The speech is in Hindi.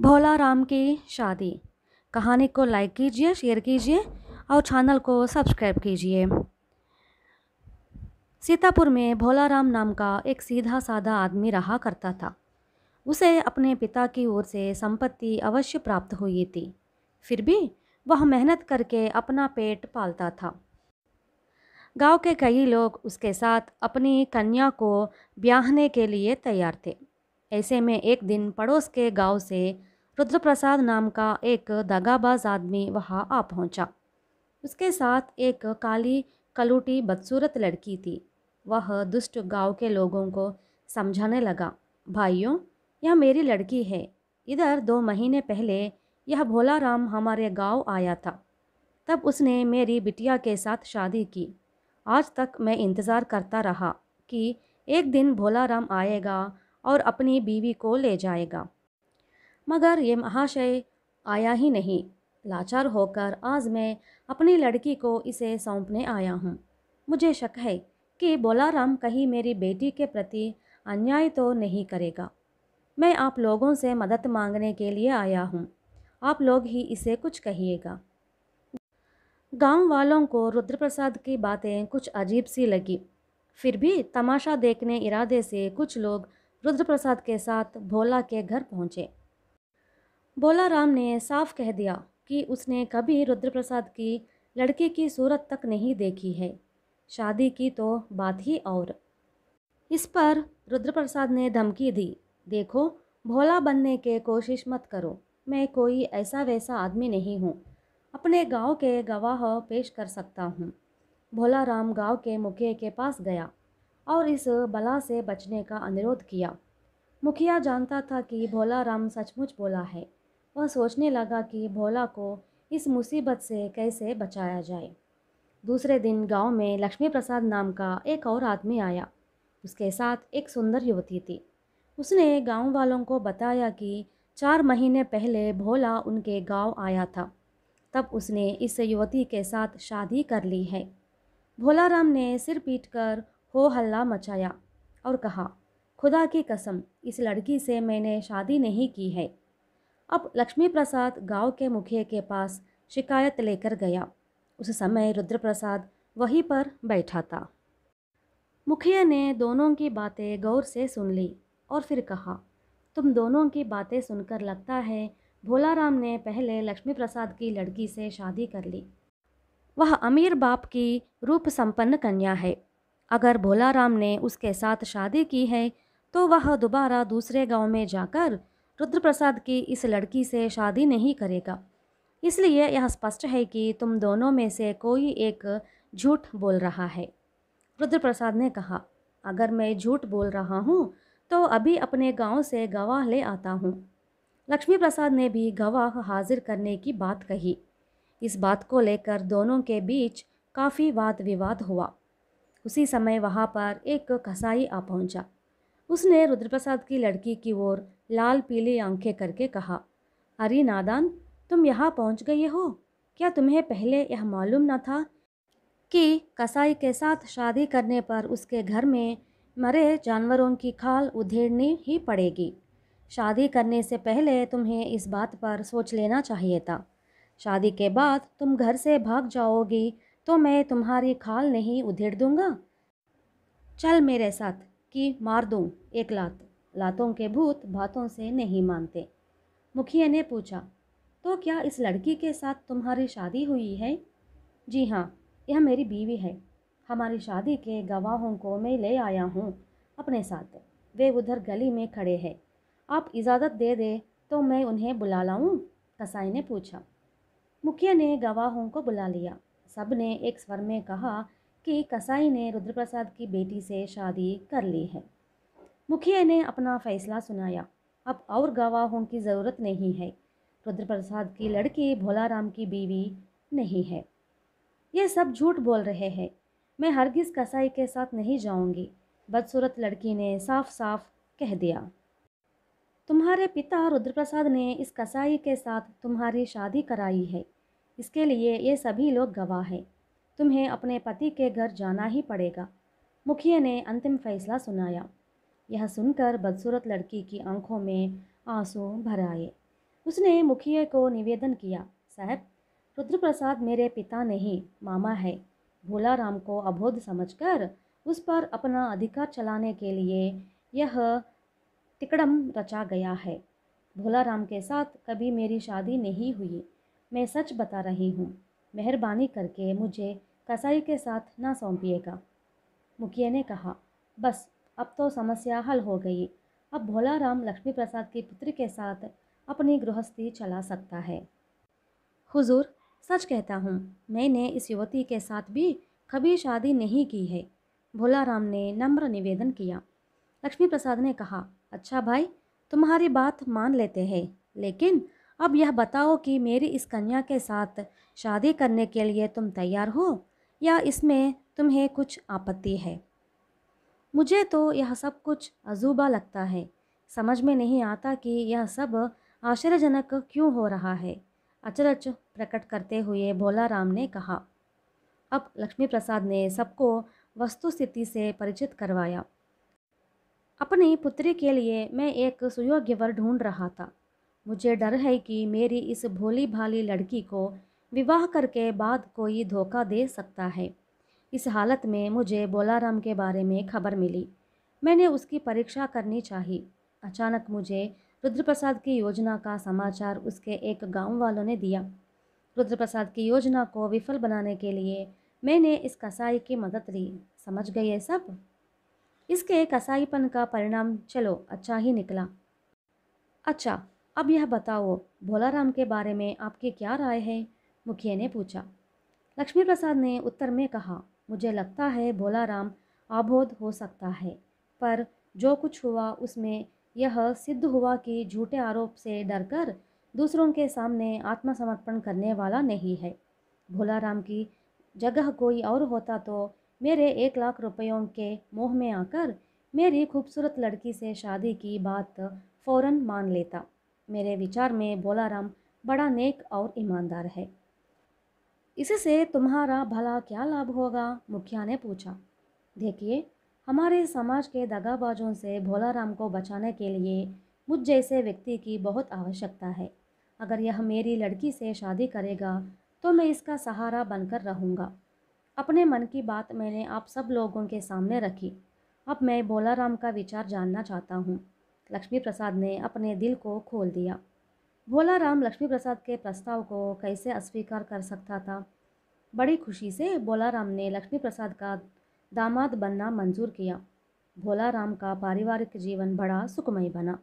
भोला राम की शादी कहानी को लाइक कीजिए शेयर कीजिए और चैनल को सब्सक्राइब कीजिए सीतापुर में भोला राम नाम का एक सीधा साधा आदमी रहा करता था उसे अपने पिता की ओर से संपत्ति अवश्य प्राप्त हुई थी फिर भी वह मेहनत करके अपना पेट पालता था गांव के कई लोग उसके साथ अपनी कन्या को ब्याहने के लिए तैयार थे ऐसे में एक दिन पड़ोस के गांव से रुद्रप्रसाद नाम का एक दगाबाज आदमी वहाँ आ पहुँचा उसके साथ एक काली कलूटी बदसूरत लड़की थी वह दुष्ट गांव के लोगों को समझाने लगा भाइयों यह मेरी लड़की है इधर दो महीने पहले यह भोला राम हमारे गांव आया था तब उसने मेरी बिटिया के साथ शादी की आज तक मैं इंतज़ार करता रहा कि एक दिन भोला राम आएगा और अपनी बीवी को ले जाएगा मगर ये महाशय आया ही नहीं लाचार होकर आज मैं अपनी लड़की को इसे सौंपने आया हूँ मुझे शक है कि बोलाराम कहीं मेरी बेटी के प्रति अन्याय तो नहीं करेगा मैं आप लोगों से मदद मांगने के लिए आया हूँ आप लोग ही इसे कुछ कहिएगा गांव वालों को रुद्रप्रसाद की बातें कुछ अजीब सी लगी फिर भी तमाशा देखने इरादे से कुछ लोग रुद्रप्रसाद के साथ भोला के घर पहुँचे भोला राम ने साफ कह दिया कि उसने कभी रुद्रप्रसाद की लड़के की सूरत तक नहीं देखी है शादी की तो बात ही और इस पर रुद्रप्रसाद ने धमकी दी देखो भोला बनने के कोशिश मत करो मैं कोई ऐसा वैसा आदमी नहीं हूँ अपने गांव के गवाह पेश कर सकता हूँ भोला राम गांव के मुखिया के पास गया और इस बला से बचने का अनुरोध किया मुखिया जानता था कि भोला राम सचमुच बोला है वह सोचने लगा कि भोला को इस मुसीबत से कैसे बचाया जाए दूसरे दिन गांव में लक्ष्मी प्रसाद नाम का एक और आदमी आया उसके साथ एक सुंदर युवती थी उसने गांव वालों को बताया कि चार महीने पहले भोला उनके गांव आया था तब उसने इस युवती के साथ शादी कर ली है भोला राम ने सिर पीट कर हो हल्ला मचाया और कहा खुदा की कसम इस लड़की से मैंने शादी नहीं की है अब लक्ष्मी प्रसाद गांव के मुखिया के पास शिकायत लेकर गया उस समय रुद्र प्रसाद वहीं पर बैठा था मुखिया ने दोनों की बातें गौर से सुन ली और फिर कहा तुम दोनों की बातें सुनकर लगता है भोला राम ने पहले लक्ष्मी प्रसाद की लड़की से शादी कर ली वह अमीर बाप की रूप संपन्न कन्या है अगर भोलाराम ने उसके साथ शादी की है तो वह दोबारा दूसरे गांव में जाकर रुद्रप्रसाद की इस लड़की से शादी नहीं करेगा इसलिए यह स्पष्ट है कि तुम दोनों में से कोई एक झूठ बोल रहा है रुद्रप्रसाद ने कहा अगर मैं झूठ बोल रहा हूँ तो अभी अपने गांव से गवाह ले आता हूँ लक्ष्मी प्रसाद ने भी गवाह हाजिर करने की बात कही इस बात को लेकर दोनों के बीच काफ़ी वाद विवाद हुआ उसी समय वहाँ पर एक कसाई आ पहुँचा उसने रुद्रप्रसाद की लड़की की ओर लाल पीली आंखें करके कहा अरे नादान तुम यहाँ पहुँच गए हो क्या तुम्हें पहले यह मालूम न था कि कसाई के साथ शादी करने पर उसके घर में मरे जानवरों की खाल उधेड़नी ही पड़ेगी शादी करने से पहले तुम्हें इस बात पर सोच लेना चाहिए था शादी के बाद तुम घर से भाग जाओगी तो मैं तुम्हारी खाल नहीं उधेड़ दूंगा चल मेरे साथ कि मार दूँ एक लात लातों के भूत बातों से नहीं मानते मुखिया ने पूछा तो क्या इस लड़की के साथ तुम्हारी शादी हुई है जी हाँ यह मेरी बीवी है हमारी शादी के गवाहों को मैं ले आया हूँ अपने साथ वे उधर गली में खड़े हैं आप इजाज़त दे दे तो मैं उन्हें बुला लाऊँ कसाई ने पूछा मुखिया ने गवाहों को बुला लिया सब ने एक स्वर में कहा कि कसाई ने रुद्रप्रसाद की बेटी से शादी कर ली है मुखिया ने अपना फैसला सुनाया अब और गवाहों की ज़रूरत नहीं है रुद्रप्रसाद की लड़की भोला राम की बीवी नहीं है ये सब झूठ बोल रहे हैं मैं हरगिज़ कसाई के साथ नहीं जाऊंगी बदसूरत लड़की ने साफ साफ कह दिया तुम्हारे पिता रुद्रप्रसाद ने इस कसाई के साथ तुम्हारी शादी कराई है इसके लिए ये सभी लोग गवाह हैं तुम्हें अपने पति के घर जाना ही पड़ेगा मुखिया ने अंतिम फैसला सुनाया यह सुनकर बदसूरत लड़की की आंखों में आंसू भर आए उसने मुखिया को निवेदन किया साहब रुद्रप्रसाद मेरे पिता नहीं मामा है भोला राम को अबोध समझकर उस पर अपना अधिकार चलाने के लिए यह तिकड़म रचा गया है भोला राम के साथ कभी मेरी शादी नहीं हुई मैं सच बता रही हूँ मेहरबानी करके मुझे कसाई के साथ ना सौंपिएगा मुखिया ने कहा बस अब तो समस्या हल हो गई अब भोला राम लक्ष्मी प्रसाद की पुत्री के साथ अपनी गृहस्थी चला सकता है हुजूर सच कहता हूँ मैंने इस युवती के साथ भी कभी शादी नहीं की है भोला राम ने नम्र निवेदन किया लक्ष्मी प्रसाद ने कहा अच्छा भाई तुम्हारी बात मान लेते हैं लेकिन अब यह बताओ कि मेरी इस कन्या के साथ शादी करने के लिए तुम तैयार हो या इसमें तुम्हें कुछ आपत्ति है मुझे तो यह सब कुछ अजूबा लगता है समझ में नहीं आता कि यह सब आश्चर्यजनक क्यों हो रहा है अचरच प्रकट करते हुए भोला राम ने कहा अब लक्ष्मी प्रसाद ने सबको वस्तु स्थिति से परिचित करवाया अपनी पुत्री के लिए मैं एक सुयोग्य वर ढूंढ रहा था मुझे डर है कि मेरी इस भोली भाली लड़की को विवाह करके बाद कोई धोखा दे सकता है इस हालत में मुझे बोलाराम के बारे में खबर मिली मैंने उसकी परीक्षा करनी चाहिए अचानक मुझे रुद्रप्रसाद की योजना का समाचार उसके एक गांव वालों ने दिया रुद्रप्रसाद की योजना को विफल बनाने के लिए मैंने इस कसाई की मदद ली समझ गई है सब इसके कसाईपन का परिणाम चलो अच्छा ही निकला अच्छा अब यह बताओ भोला राम के बारे में आपकी क्या राय है मुखिया ने पूछा लक्ष्मी प्रसाद ने उत्तर में कहा मुझे लगता है भोला राम आबोध हो सकता है पर जो कुछ हुआ उसमें यह सिद्ध हुआ कि झूठे आरोप से डरकर दूसरों के सामने आत्मसमर्पण करने वाला नहीं है भोला राम की जगह कोई और होता तो मेरे एक लाख रुपयों के मोह में आकर मेरी खूबसूरत लड़की से शादी की बात फौरन मान लेता मेरे विचार में राम बड़ा नेक और ईमानदार है इससे तुम्हारा भला क्या लाभ होगा मुखिया ने पूछा देखिए हमारे समाज के दगाबाजों से भोला राम को बचाने के लिए मुझ जैसे व्यक्ति की बहुत आवश्यकता है अगर यह मेरी लड़की से शादी करेगा तो मैं इसका सहारा बनकर रहूँगा अपने मन की बात मैंने आप सब लोगों के सामने रखी अब मैं राम का विचार जानना चाहता हूँ लक्ष्मी प्रसाद ने अपने दिल को खोल दिया भोला राम लक्ष्मी प्रसाद के प्रस्ताव को कैसे अस्वीकार कर सकता था बड़ी खुशी से भोला राम ने लक्ष्मी प्रसाद का दामाद बनना मंजूर किया भोला राम का पारिवारिक जीवन बड़ा सुखमय बना